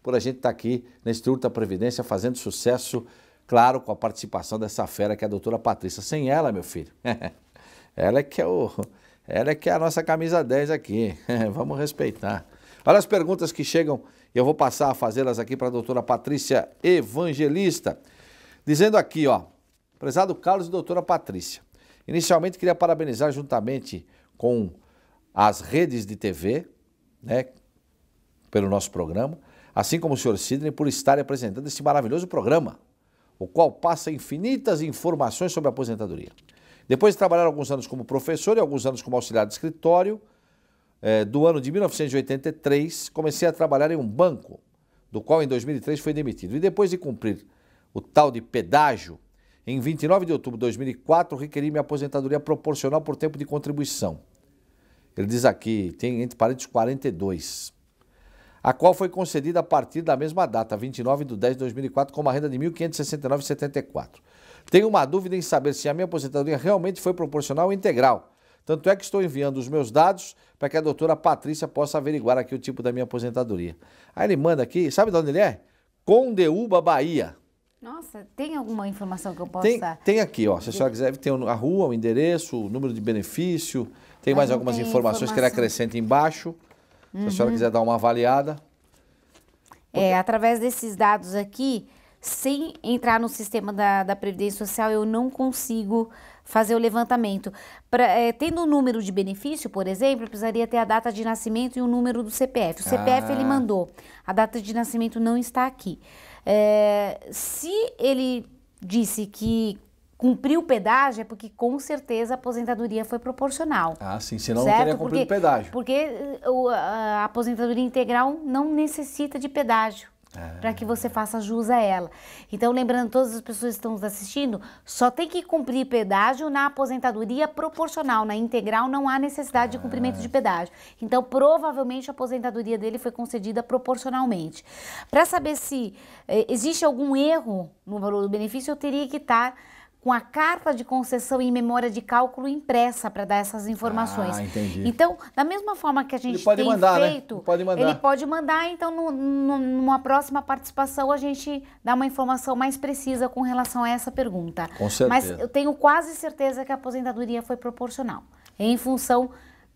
por a gente estar tá aqui na Instituto da Previdência fazendo sucesso, claro, com a participação dessa fera que é a doutora Patrícia. Sem ela, meu filho, ela é que é o... Ela é que é a nossa camisa 10 aqui. Vamos respeitar. Olha as perguntas que chegam e eu vou passar a fazê-las aqui para a doutora Patrícia Evangelista. Dizendo aqui, ó, prezado Carlos e doutora Patrícia, inicialmente queria parabenizar juntamente com as redes de TV, né, pelo nosso programa, assim como o senhor Sidney por estar apresentando esse maravilhoso programa, o qual passa infinitas informações sobre a aposentadoria. Depois de trabalhar alguns anos como professor e alguns anos como auxiliar de escritório, eh, do ano de 1983, comecei a trabalhar em um banco, do qual em 2003 foi demitido. E depois de cumprir o tal de pedágio, em 29 de outubro de 2004, requeri minha aposentadoria proporcional por tempo de contribuição. Ele diz aqui, tem entre parênteses 42 a qual foi concedida a partir da mesma data, 29 de 10 de 2004, com uma renda de R$ 1.569,74. Tenho uma dúvida em saber se a minha aposentadoria realmente foi proporcional ou integral. Tanto é que estou enviando os meus dados para que a doutora Patrícia possa averiguar aqui o tipo da minha aposentadoria. Aí ele manda aqui, sabe de onde ele é? Condeúba, Bahia. Nossa, tem alguma informação que eu possa... Tem, tem aqui, ó, se a senhora quiser, tem a rua, o endereço, o número de benefício, tem ah, mais algumas tem informações informação. que ele acrescenta embaixo. Uhum. Se a senhora quiser dar uma avaliada. É, através desses dados aqui, sem entrar no sistema da, da Previdência Social, eu não consigo fazer o levantamento. Pra, é, tendo o um número de benefício, por exemplo, precisaria ter a data de nascimento e o número do CPF. O CPF ah. ele mandou, a data de nascimento não está aqui. É, se ele disse que cumpriu o pedágio é porque com certeza a aposentadoria foi proporcional. Ah, sim, senão certo? não teria cumprido porque, o pedágio. Porque eh, a aposentadoria integral não necessita de pedágio. Ah. Para que você faça jus a ela. Então, lembrando, todas as pessoas que estão nos assistindo, só tem que cumprir pedágio na aposentadoria proporcional. Na integral não há necessidade ah. de cumprimento de ah. pedágio. Então, provavelmente a aposentadoria dele foi concedida proporcionalmente. Para saber se eh, existe algum erro no valor do benefício, eu teria que estar tá, com a carta de concessão em memória de cálculo impressa para dar essas informações. Ah, entendi. Então, da mesma forma que a gente ele pode tem mandar, né? feito, né? pode mandar. ele pode mandar, então no, no, numa próxima participação a gente dá uma informação mais precisa com relação a essa pergunta. Com certeza. Mas eu tenho quase certeza que a aposentadoria foi proporcional, em função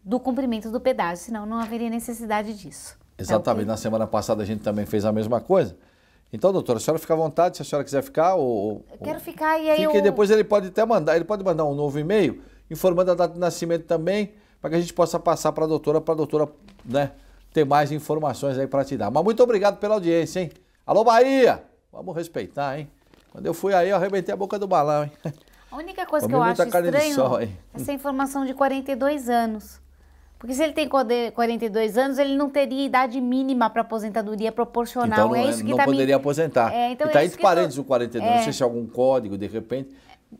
do cumprimento do pedágio, senão não haveria necessidade disso. Então, Exatamente. É Na semana passada a gente também fez a mesma coisa. Então, doutora, a senhora fica à vontade, se a senhora quiser ficar ou... Eu quero ficar e aí fica, eu... E depois ele pode até mandar, ele pode mandar um novo e-mail informando a data de nascimento também, para que a gente possa passar para a doutora, para a doutora, né, ter mais informações aí para te dar. Mas muito obrigado pela audiência, hein? Alô, Bahia! Vamos respeitar, hein? Quando eu fui aí, eu arrebentei a boca do balão, hein? A única coisa Comi que eu acho estranho sol, é essa informação de 42 anos. Porque se ele tem 42 anos, ele não teria idade mínima para aposentadoria proporcional. Então, é não, é, é que não tá poderia me... aposentar. É, então e está é entre parênteses o 42, é. não sei se é algum código, de repente.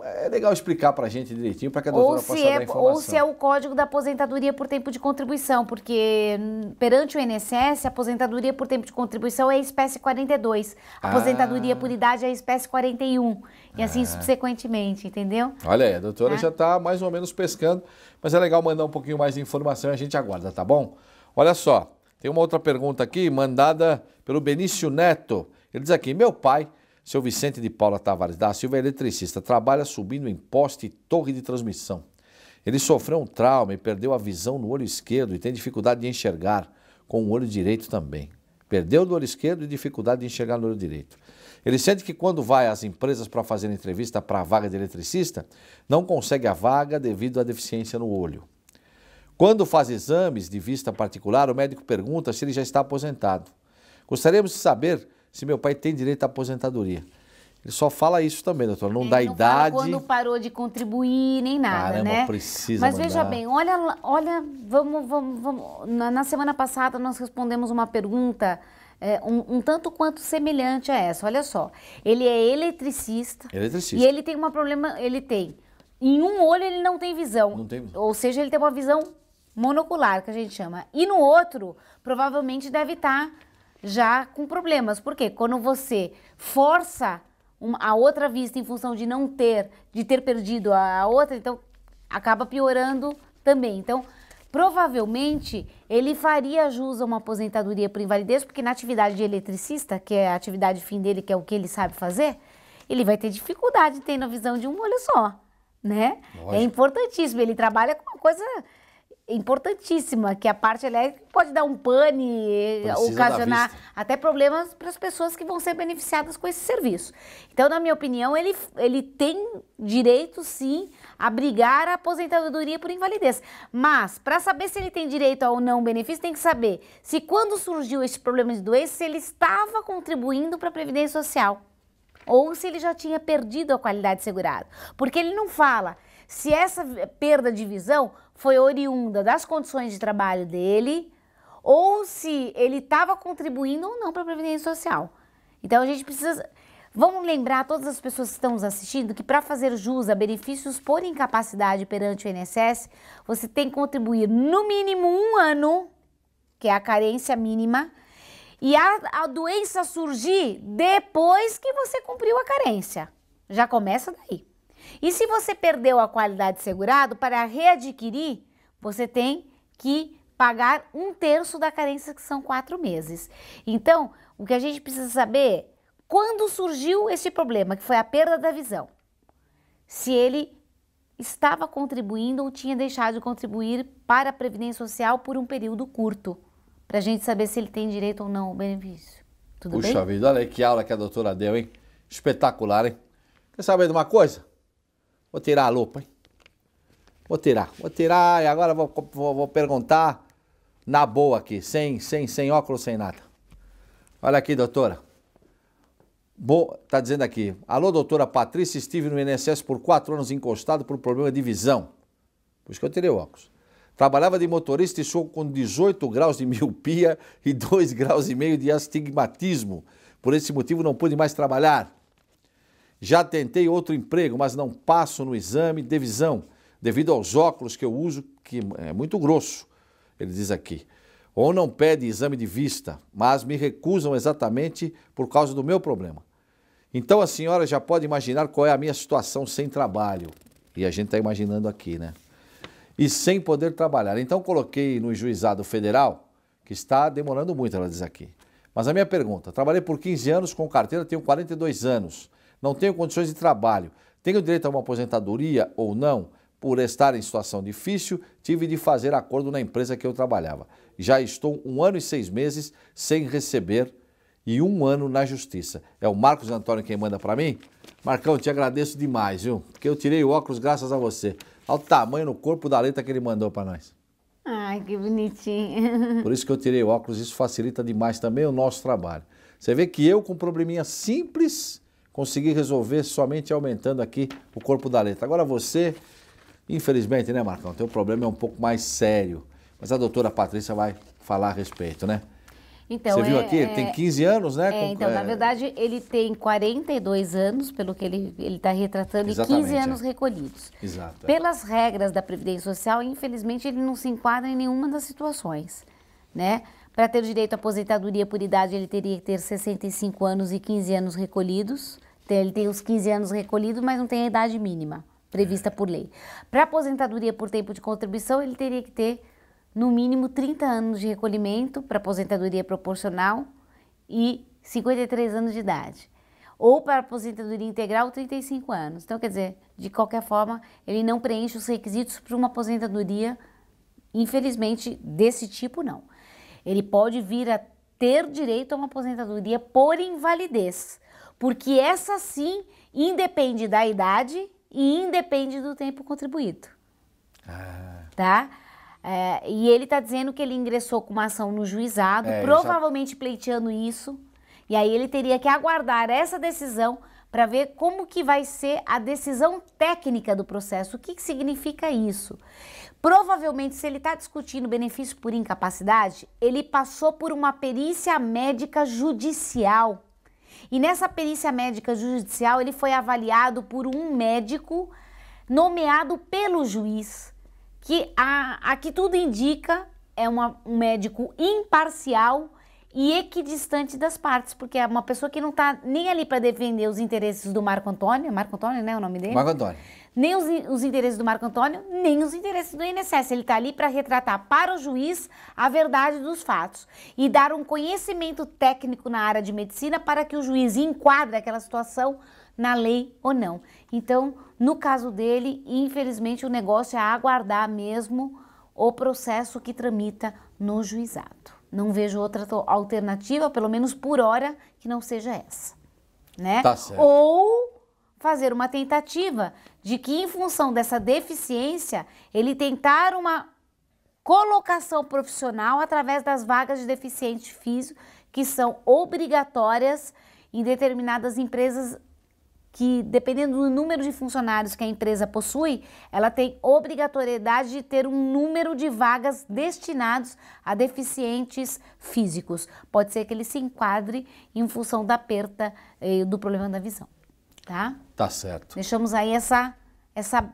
É legal explicar para a gente direitinho para que a doutora possa é, dar informação. Ou se é o código da aposentadoria por tempo de contribuição, porque perante o INSS, a aposentadoria por tempo de contribuição é a espécie 42, a ah. aposentadoria por idade é a espécie 41, e assim ah. assim subsequentemente, entendeu? Olha aí, a doutora né? já está mais ou menos pescando, mas é legal mandar um pouquinho mais de informação e a gente aguarda, tá bom? Olha só, tem uma outra pergunta aqui, mandada pelo Benício Neto. Ele diz aqui, meu pai seu Vicente de Paula Tavares da Silva é eletricista, trabalha subindo em poste e torre de transmissão. Ele sofreu um trauma e perdeu a visão no olho esquerdo e tem dificuldade de enxergar com o olho direito também. Perdeu do olho esquerdo e dificuldade de enxergar no olho direito. Ele sente que quando vai às empresas para fazer entrevista para a vaga de eletricista, não consegue a vaga devido à deficiência no olho. Quando faz exames de vista particular, o médico pergunta se ele já está aposentado. Gostaríamos de saber se meu pai tem direito à aposentadoria. Ele só fala isso também, doutor, não é, dá não idade. Fala quando parou de contribuir, nem nada, Caramba, né? precisa Mas mandar. veja bem, olha, olha, vamos, vamos, vamos. Na, na semana passada nós respondemos uma pergunta é, um, um, tanto quanto semelhante a essa. Olha só, ele é eletricista, eletricista. e ele tem um problema, ele tem. Em um olho ele não tem visão, não tem... ou seja, ele tem uma visão monocular que a gente chama. E no outro, provavelmente deve estar tá já com problemas. Porque quando você força uma, a outra vista em função de não ter, de ter perdido a, a outra, então acaba piorando também. Então, provavelmente ele faria jus a uma aposentadoria por invalidez, porque na atividade de eletricista, que é a atividade fim dele, que é o que ele sabe fazer, ele vai ter dificuldade tendo a visão de um olho só, né? É Lógico. É importantíssimo, ele trabalha com uma coisa importantíssima, que a parte elétrica pode dar um pane, Precisa ocasionar até problemas para as pessoas que vão ser beneficiadas com esse serviço. Então, na minha opinião, ele, ele tem direito, sim, a brigar a aposentadoria por invalidez. Mas, para saber se ele tem direito ou não benefício, tem que saber se quando surgiu esse problema de doença, ele estava contribuindo para a Previdência Social ou se ele já tinha perdido a qualidade segurada. Porque ele não fala se essa perda de visão foi oriunda das condições de trabalho dele ou se ele estava contribuindo ou não para a Previdência Social. Então a gente precisa. Vamos lembrar todas as pessoas que estão nos assistindo que para fazer jus a benefícios por incapacidade perante o INSS, você tem que contribuir no mínimo um ano, que é a carência mínima, e a, a doença surgir depois que você cumpriu a carência. Já começa daí. E se você perdeu a qualidade de segurado, para readquirir, você tem que pagar um terço da carência, que são quatro meses. Então, o que a gente precisa saber é quando surgiu esse problema, que foi a perda da visão. Se ele estava contribuindo ou tinha deixado de contribuir para a Previdência Social por um período curto, para a gente saber se ele tem direito ou não ao benefício. Tudo Puxa bem? vida, olha aí que aula que a doutora deu, hein? Espetacular, hein? Quer saber de uma coisa? Vou tirar a lupa, hein? Vou tirar, vou tirar e agora vou, vou, vou perguntar na boa aqui, sem, sem, sem óculos, sem nada. Olha aqui, doutora. Bo, tá dizendo aqui, alô doutora Patrícia, estive no INSS por quatro anos encostado por problema de visão. Por isso que eu tirei o óculos. Trabalhava de motorista e sou com 18 graus de miopia e 2 graus e meio de astigmatismo. Por esse motivo não pude mais trabalhar. Já tentei outro emprego, mas não passo no exame de visão, devido aos óculos que eu uso, que é muito grosso, ele diz aqui. Ou não pede exame de vista, mas me recusam exatamente por causa do meu problema. Então a senhora já pode imaginar qual é a minha situação sem trabalho. E a gente está imaginando aqui, né? E sem poder trabalhar. Então coloquei no juizado federal, que está demorando muito, ela diz aqui. Mas a minha pergunta: trabalhei por 15 anos com carteira, tenho 42 anos não tenho condições de trabalho, tenho direito a uma aposentadoria ou não? Por estar em situação difícil, tive de fazer acordo na empresa que eu trabalhava. Já estou um ano e seis meses sem receber e um ano na justiça. É o Marcos Antônio quem manda para mim? Marcão, te agradeço demais, viu? Porque eu tirei o óculos graças a você. Olha o tamanho no corpo da letra que ele mandou para nós. Ai, que bonitinho. Por isso que eu tirei o óculos, isso facilita demais também o nosso trabalho. Você vê que eu, com um probleminha simples, conseguir resolver somente aumentando aqui o corpo da letra. Agora você, infelizmente, né, Marcão, teu problema é um pouco mais sério, mas a doutora Patrícia vai falar a respeito, né? Então, Você viu é, aqui, ele é, tem 15 anos, né? É, então, na é? verdade, ele tem 42 anos, pelo que ele está retratando, e 15 é. anos recolhidos. Exato. Pelas regras da Previdência Social, infelizmente, ele não se enquadra em nenhuma das situações, né? Para ter direito à aposentadoria por idade, ele teria que ter 65 anos e 15 anos recolhidos. Ele tem os 15 anos recolhidos, mas não tem a idade mínima prevista é. por lei. Para aposentadoria por tempo de contribuição, ele teria que ter no mínimo 30 anos de recolhimento para aposentadoria proporcional e 53 anos de idade. Ou para aposentadoria integral, 35 anos. Então, quer dizer, de qualquer forma, ele não preenche os requisitos para uma aposentadoria, infelizmente, desse tipo, não. Ele pode vir a ter direito a uma aposentadoria por invalidez porque essa sim independe da idade e independe do tempo contribuído. Ah. Tá? É, e ele está dizendo que ele ingressou com uma ação no juizado, é, provavelmente já... pleiteando isso. E aí ele teria que aguardar essa decisão para ver como que vai ser a decisão técnica do processo. O que, que significa isso? Provavelmente, se ele está discutindo benefício por incapacidade, ele passou por uma perícia médica judicial e nessa perícia médica judicial, ele foi avaliado por um médico nomeado pelo juiz, que a, a que tudo indica é uma, um médico imparcial e equidistante das partes, porque é uma pessoa que não está nem ali para defender os interesses do Marco Antônio, Marco Antônio, né, o nome dele? Marco Antônio nem os, os interesses do Marco Antônio, nem os interesses do INSS. Ele está ali para retratar para o juiz a verdade dos fatos e dar um conhecimento técnico na área de medicina para que o juiz enquadre aquela situação na lei ou não. Então, no caso dele, infelizmente, o negócio é aguardar mesmo o processo que tramita no juizado. Não vejo outra alternativa, pelo menos por hora, que não seja essa. Né? Tá certo. Ou fazer uma tentativa de que, em função dessa deficiência, ele tentar uma colocação profissional através das vagas de deficiente físico que são obrigatórias em determinadas empresas que, dependendo do número de funcionários que a empresa possui, ela tem obrigatoriedade de ter um número de vagas destinados a deficientes físicos. Pode ser que ele se enquadre em função da perda eh, do problema da visão. Tá? Tá certo. Deixamos aí essa, essa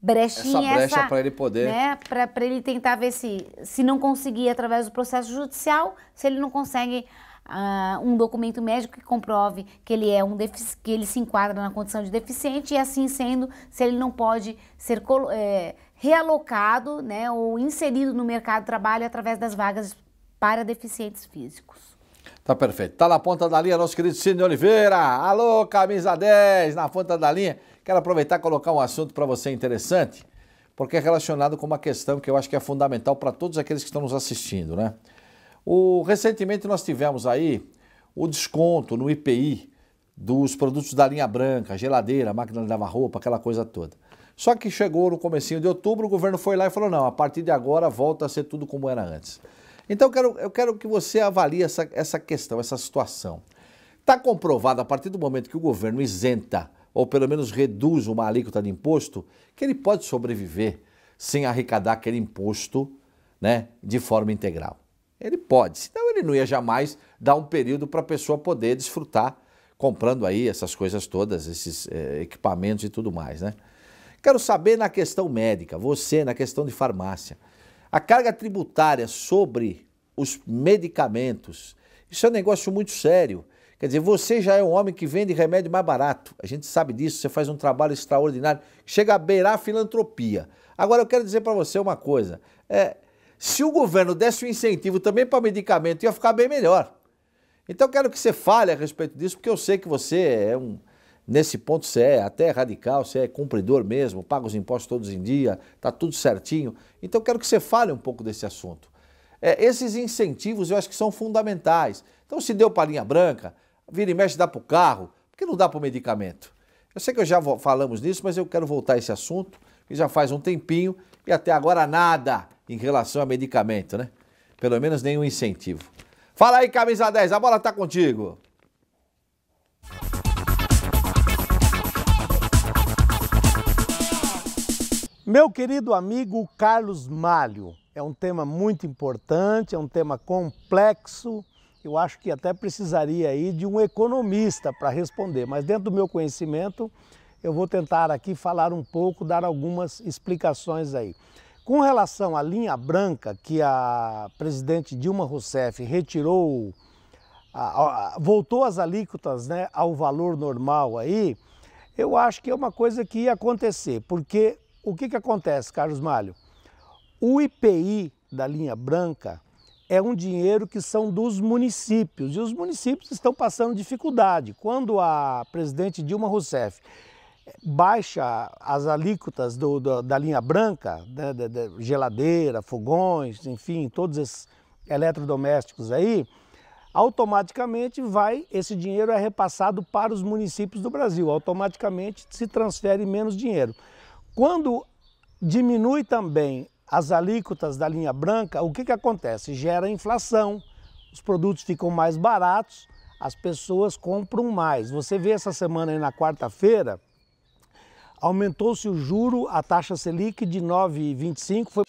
brechinha. Essa brecha para ele poder. Né, para ele tentar ver se, se não conseguir através do processo judicial, se ele não consegue uh, um documento médico que comprove que ele é um que ele se enquadra na condição de deficiente e assim sendo, se ele não pode ser é, realocado né, ou inserido no mercado de trabalho através das vagas para deficientes físicos. Tá perfeito. Tá na ponta da linha nosso querido Cine Oliveira. Alô, camisa 10, na ponta da linha. Quero aproveitar e colocar um assunto para você interessante, porque é relacionado com uma questão que eu acho que é fundamental para todos aqueles que estão nos assistindo, né? O, recentemente nós tivemos aí o desconto no IPI dos produtos da linha branca, geladeira, máquina de lavar roupa, aquela coisa toda. Só que chegou no comecinho de outubro, o governo foi lá e falou, não, a partir de agora volta a ser tudo como era antes. Então eu quero, eu quero que você avalie essa, essa questão, essa situação. Está comprovado, a partir do momento que o governo isenta ou pelo menos reduz uma alíquota de imposto, que ele pode sobreviver sem arrecadar aquele imposto né, de forma integral. Ele pode, senão ele não ia jamais dar um período para a pessoa poder desfrutar comprando aí essas coisas todas, esses eh, equipamentos e tudo mais, né? Quero saber na questão médica, você na questão de farmácia. A carga tributária sobre os medicamentos, isso é um negócio muito sério. Quer dizer, você já é um homem que vende remédio mais barato. A gente sabe disso, você faz um trabalho extraordinário, chega a beirar a filantropia. Agora eu quero dizer para você uma coisa: é, se o governo desse um incentivo também para medicamento, ia ficar bem melhor. Então eu quero que você fale a respeito disso, porque eu sei que você é um, nesse ponto você é até radical, você é cumpridor mesmo, paga os impostos todos em dia, está tudo certinho. Então quero que você fale um pouco desse assunto. É, esses incentivos eu acho que são fundamentais. Então se deu palhinha branca, vira e mexe dá para o carro, por que não dá para o medicamento? Eu sei que eu já falamos nisso, mas eu quero voltar a esse assunto, que já faz um tempinho e até agora nada em relação a medicamento, né? Pelo menos nenhum incentivo. Fala aí, camisa 10, a bola está contigo. Meu querido amigo Carlos Malho, é um tema muito importante, é um tema complexo. Eu acho que até precisaria aí de um economista para responder, mas dentro do meu conhecimento, eu vou tentar aqui falar um pouco, dar algumas explicações aí. Com relação à linha branca que a presidente Dilma Rousseff retirou, voltou as alíquotas né, ao valor normal aí, eu acho que é uma coisa que ia acontecer, porque o que, que acontece, Carlos Malho? O IPI da linha branca é um dinheiro que são dos municípios e os municípios estão passando dificuldade. Quando a presidente Dilma Rousseff baixa as alíquotas do, do, da linha branca, né, de, de, geladeira, fogões, enfim, todos esses eletrodomésticos aí, automaticamente vai, esse dinheiro é repassado para os municípios do Brasil, automaticamente se transfere menos dinheiro. Quando diminui também as alíquotas da linha branca, o que, que acontece? Gera inflação, os produtos ficam mais baratos, as pessoas compram mais. Você vê essa semana aí na quarta-feira, aumentou-se o juro, a taxa Selic de 9,25 foi.